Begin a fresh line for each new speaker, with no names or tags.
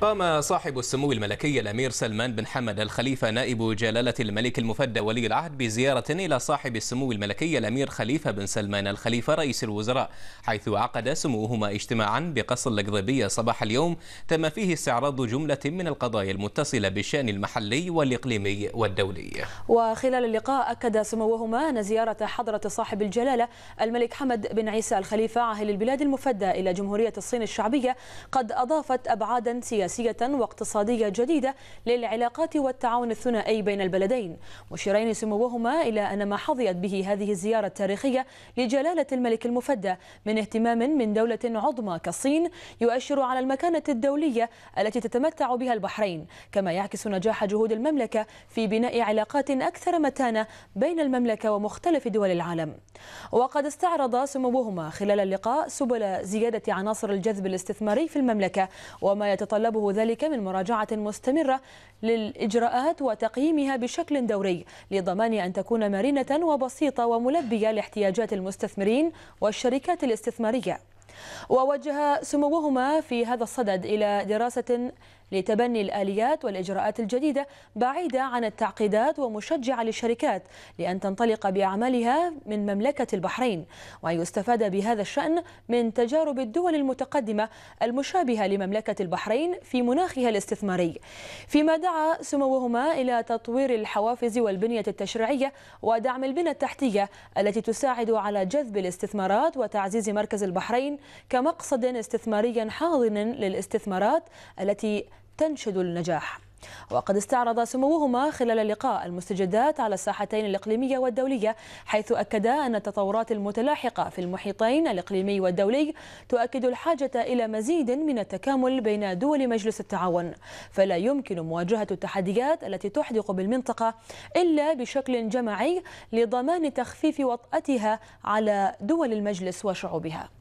قام صاحب السمو الملكي الأمير سلمان بن حمد الخليفة نائب جلالة الملك المفدى ولي العهد بزيارة إلى صاحب السمو الملكي الأمير خليفة بن سلمان الخليفة رئيس الوزراء حيث عقد سموهما اجتماعا بقصر القضيبية صباح اليوم تم فيه استعراض جملة من القضايا المتصلة بالشأن المحلي والإقليمي والدولي
وخلال اللقاء أكد سموهما أن زيارة حضرة صاحب الجلالة الملك حمد بن عيسى الخليفة عاهل البلاد المفدى إلى جمهورية الصين الشعبية قد أضافت أبعادا سياسية سياسية واقتصادية جديدة للعلاقات والتعاون الثنائي بين البلدين مشيرين سموهما إلى أن ما حظيت به هذه الزيارة التاريخية لجلالة الملك المفدى من اهتمام من دولة عظمى كالصين يؤشر على المكانة الدولية التي تتمتع بها البحرين كما يعكس نجاح جهود المملكة في بناء علاقات أكثر متانة بين المملكة ومختلف دول العالم وقد استعرض سموهما خلال اللقاء سبل زيادة عناصر الجذب الاستثماري في المملكة وما يتطلب يترتبه ذلك من مراجعة مستمرة للإجراءات وتقييمها بشكل دوري لضمان أن تكون مرنة وبسيطة وملبية لاحتياجات المستثمرين والشركات الاستثمارية ووجه سموهما في هذا الصدد إلى دراسة لتبني الآليات والإجراءات الجديدة بعيدة عن التعقيدات ومشجعة للشركات لأن تنطلق بأعمالها من مملكة البحرين ويستفاد بهذا الشأن من تجارب الدول المتقدمة المشابهة لمملكة البحرين في مناخها الاستثماري فيما دعا سموهما إلى تطوير الحوافز والبنية التشريعية ودعم البنى التحتية التي تساعد على جذب الاستثمارات وتعزيز مركز البحرين كمقصد استثماري حاضن للاستثمارات التي تنشد النجاح وقد استعرض سموهما خلال اللقاء المستجدات على الساحتين الإقليمية والدولية حيث أكدا أن التطورات المتلاحقة في المحيطين الإقليمي والدولي تؤكد الحاجة إلى مزيد من التكامل بين دول مجلس التعاون فلا يمكن مواجهة التحديات التي تحدق بالمنطقة إلا بشكل جماعي لضمان تخفيف وطأتها على دول المجلس وشعوبها